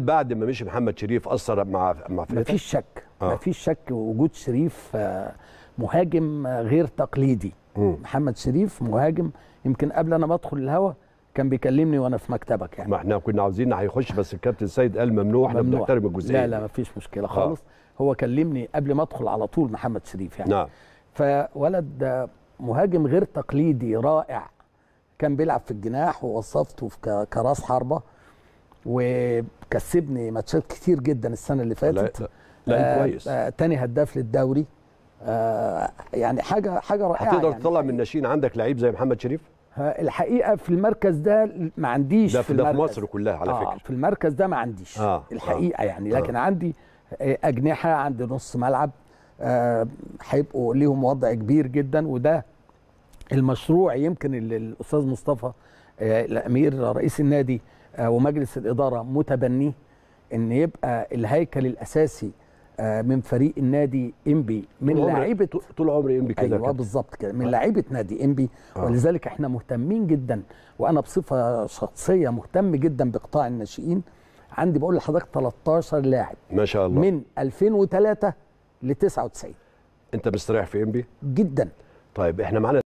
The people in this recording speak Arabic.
بعد ما مشي محمد شريف اثر مع مع فريق مفيش شك آه. مفيش شك وجود شريف آه، مهاجم آه، غير تقليدي م. محمد شريف مهاجم يمكن قبل انا ما ادخل الهوا كان بيكلمني وانا في مكتبك يعني ما احنا كنا عاوزين هيخش بس الكابتن سيد قال ممنوع احنا بنحترم الجزئيه لا لا مفيش مشكله آه. خالص آه. هو كلمني قبل ما ادخل على طول محمد شريف يعني نعم فولد مهاجم غير تقليدي رائع كان بيلعب في الجناح ووصفته كراس حربه وكسبني ماتشات كتير جدا السنه اللي فاتت لا, لا. آه كويس آه تاني هداف للدوري آه يعني حاجه حاجه رائعه هتقدر يعني تطلع من الناشئين عندك لعيب زي محمد شريف الحقيقه في المركز ده ما عنديش ده في, ده في مصر كلها على آه فكره في المركز ده ما عنديش آه, آه، الحقيقه يعني. آه يعني لكن آه عندي اجنحه عندي نص ملعب آه، هيبقوا آه ليهم وضع كبير جدا وده المشروع يمكن اللي الاستاذ مصطفى آه الامير رئيس النادي آه، ومجلس الإدارة متبنيه أن يبقى الهيكل الأساسي آه، من فريق النادي انبي من لعيبه طول عمر انبي كده ايوه بالظبط كده من آه. لعيبه نادي انبي آه. ولذلك احنا مهتمين جدا وانا بصفه شخصيه مهتم جدا بقطاع الناشئين عندي بقول لحضرتك 13 لاعب ما شاء الله من 2003 ل 99 انت مستريح في انبي جدا طيب احنا معانا